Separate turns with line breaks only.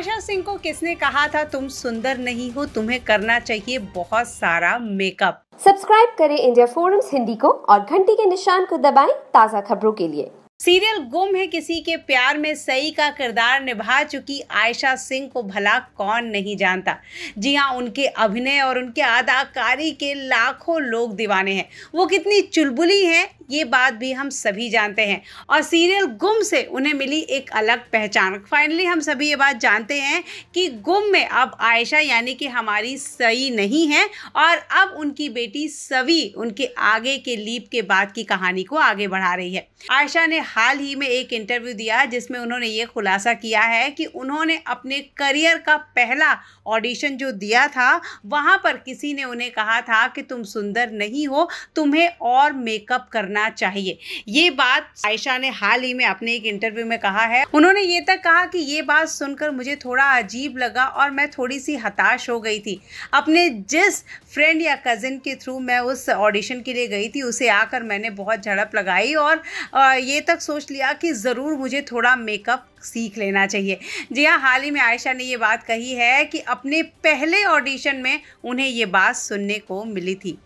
आयशा सिंह को किसने कहा था तुम सुंदर नहीं हो तुम्हें करना चाहिए बहुत सारा
मेकअप सब्सक्राइब करें इंडिया फोरम्स हिंदी को और घंटी के निशान को दबाएं ताज़ा खबरों के लिए
सीरियल गुम है किसी के प्यार में सई का किरदार निभा चुकी आयशा सिंह को भला कौन नहीं जानता जी हाँ उनके अभिनय और उनके अदाकारी के लाखों लोग दीवाने हैं वो कितनी चुलबुली हैं ये बात भी हम सभी जानते हैं और सीरियल गुम से उन्हें मिली एक अलग पहचान फाइनली हम सभी ये बात जानते हैं कि गुम में अब आयशा यानी कि हमारी सई नहीं है और अब उनकी बेटी सवी उनके आगे के लीप के बाद की कहानी को आगे बढ़ा रही है आयशा ने हाल ही में एक इंटरव्यू दिया जिसमें उन्होंने ये खुलासा किया है कि उन्होंने अपने करियर का पहला ऑडिशन जो दिया था वहाँ पर किसी ने उन्हें कहा था कि तुम सुंदर नहीं हो तुम्हें और मेकअप करना करना चाहिए ये बात आयशा ने हाल ही में अपने एक इंटरव्यू में कहा है उन्होंने ये तक कहा कि ये बात सुनकर मुझे थोड़ा अजीब लगा और मैं थोड़ी सी हताश हो गई थी अपने जिस फ्रेंड या कज़न के थ्रू मैं उस ऑडिशन के लिए गई थी उसे आकर मैंने बहुत झड़प लगाई और ये तक सोच लिया कि ज़रूर मुझे थोड़ा मेकअप सीख लेना चाहिए जी हाँ हाल ही में आयशा ने ये बात कही है कि अपने पहले ऑडिशन में उन्हें ये बात सुनने को मिली थी